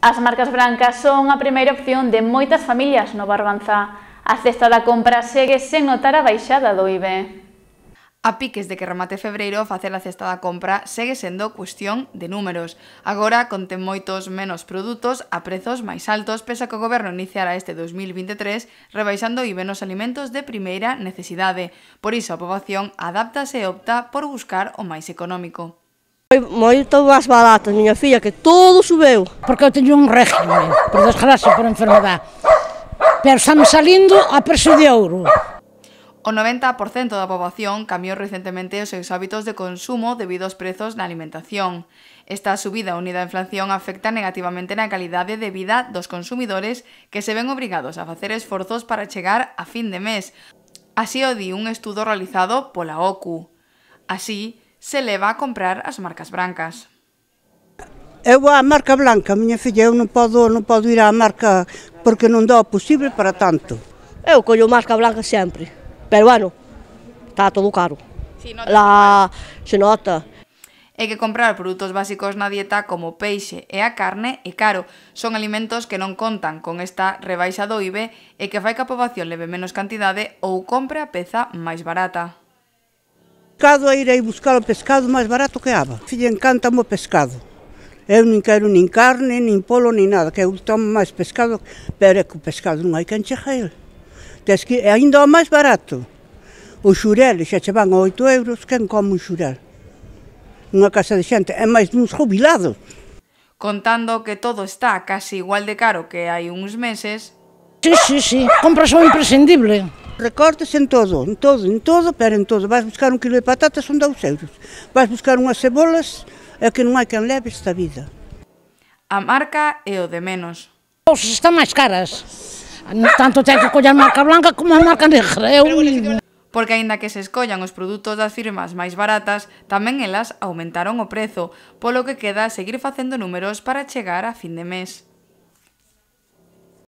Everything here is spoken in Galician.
As marcas brancas son a primeira opción de moitas familias no Barbanza. A cesta da compra segue sen notar a baixada do IBE. A piques de que remate febreiro, facer a cesta da compra segue sendo cuestión de números. Agora contén moitos menos produtos a prezos máis altos, pese a que o goberno iniciara este 2023 rebaixando IBE nos alimentos de primeira necesidade. Por iso a poboación adáptase e opta por buscar o máis económico. Foi moito máis barato, miña filla, que todo subeu. Porque eu teño un régimen, por desgracia, por enfermedade. Pero estamos salindo a preso de ouro. O 90% da poboación cambiou recentemente os seus hábitos de consumo debido aos prezos na alimentación. Esta subida unida a inflación afecta negativamente na calidade de vida dos consumidores que se ven obrigados a facer esforzos para chegar a fin de mes. Así o di un estudo realizado pola OCU. Así, se leva a comprar as marcas brancas. Eu a marca blanca, miña filla, eu non podo, non podo ir á marca porque non dá o posible para tanto. Eu collo marca blanca sempre, pero bueno, está todo caro. Si, nota La... Se nota. E que comprar produtos básicos na dieta como peixe e a carne é caro. Son alimentos que non contan con esta rebaixa do IBE e que fai que a poboación leve menos cantidade ou compre a peza máis barata pescado a ir aí buscar o pescado máis barato que haba. Fille encanta o pescado. Eu non quero nin carne, nin polo, nin nada, que eu tomo máis pescado, pero é que o pescado non hai que enxeja ele. Tes que, é ainda o máis barato. O xurel, xa che van a 8 euros, quen come un xurel? Unha casa de xente, é máis duns jubilados. Contando que todo está casi igual de caro que hai uns meses... Sí, sí, sí, compras o imprescindible recortes en todo, en todo, en todo, pero en todo. Vais buscar un um quilo de patatas son 2 euros. Vais buscar unhas cebolas, é que non hai quen leve esta vida. A marca é o de menos. Os pois, están máis caras. Tanto ten que collar marca blanca como a marca negra. É Porque aínda que se escollan os produtos das firmas máis baratas, tamén elas aumentaron o prezo, polo que queda seguir facendo números para chegar a fin de mes.